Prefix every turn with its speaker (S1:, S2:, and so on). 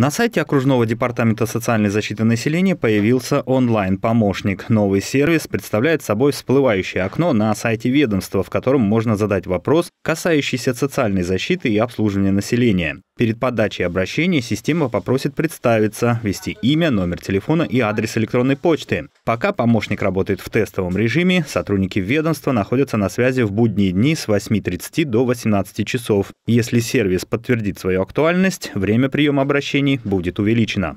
S1: На сайте окружного департамента социальной защиты населения появился онлайн-помощник. Новый сервис представляет собой всплывающее окно на сайте ведомства, в котором можно задать вопрос, касающийся социальной защиты и обслуживания населения. Перед подачей обращения система попросит представиться, ввести имя, номер телефона и адрес электронной почты. Пока помощник работает в тестовом режиме, сотрудники ведомства находятся на связи в будние дни с 8.30 до 18 часов. Если сервис подтвердит свою актуальность, время приема обращений будет увеличено.